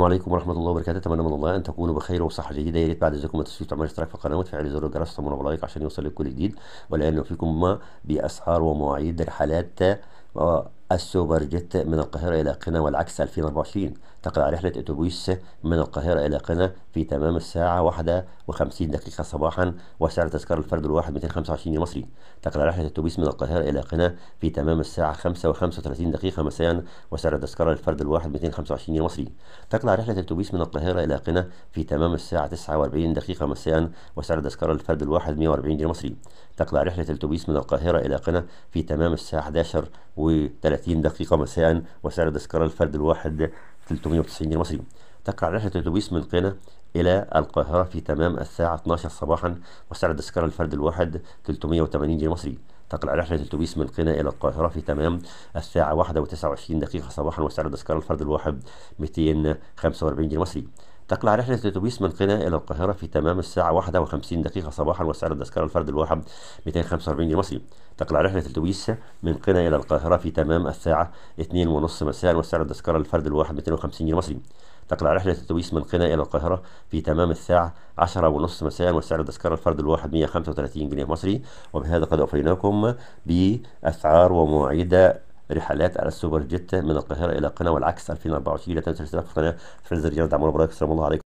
السلام عليكم ورحمه الله وبركاته اتمنى من الله ان تكونوا بخير وصحه جيده يا ريت بعد اذنكم ما تنسوش تعملوا اشتراك في القناه وتفعيل زر الجرس وتعملوا بلايك عشان يوصل كل جديد والاعلان فيكم باسعار ومواعيد رحلات آه، السوبر جيت من القاهرة إلى قنا والعكس 2024 تقع رحلة أتوبيس من القاهرة إلى قنا في تمام الساعة 51 دقيقة صباحا وسعر تذكرة الفرد الواحد 225 جنيه مصري تقع رحلة أتوبيس من القاهرة إلى قنا في تمام الساعه و35 دقيقة مساء وسعر تذكرة الفرد الواحد 225 جنيه مصري تقلع رحلة أتوبيس من القاهرة إلى قنا في تمام الساعة 49 دقيقة مساء وسعر تذكرة الفرد الواحد 140 جنيه مصري تقلع رحلة أتوبيس من القاهرة إلى قنا في تمام الساعة 11 و 30 دقيقة مساء وسعر تذكرة الفرد الواحد 390 جنيه مصري تقع رحلة الأتوبيس من قنا إلى القاهرة في تمام الساعة 12 صباحا وسعر تذكرة الفرد الواحد 380 جنيه مصري تقلع رحلة الأتوبيس من قنا إلى القاهرة في تمام الساعة 1 و29 دقيقة صباحا وسعر تذكرة الفرد الواحد 245 جنيه مصري تقلع رحلة الأتوبيس من قنا إلى القاهرة في تمام الساعة 51 دقيقة صباحا وسعر التذكرة الفرد الواحد 245 جنيه مصري تقلع رحلة الأتوبيس من قنا إلى القاهرة في تمام الساعة 2:30 مساء وسعر التذكرة الفرد الواحد 250 جنيه مصري تقلع رحلة الأتوبيس من قنا إلى القاهرة في تمام الساعة 10:30 مساء وسعر التذكرة الفرد الواحد 135 جنيه مصري وبهذا قد أوفيناكم بأسعار ومواعيد رحلات على السوبر جيت من القاهرة إلى قنا والعكس 2024 لا تنسوا الاشتراك في القناة فريندز رجال دعمونا برايك السلام الله عليكم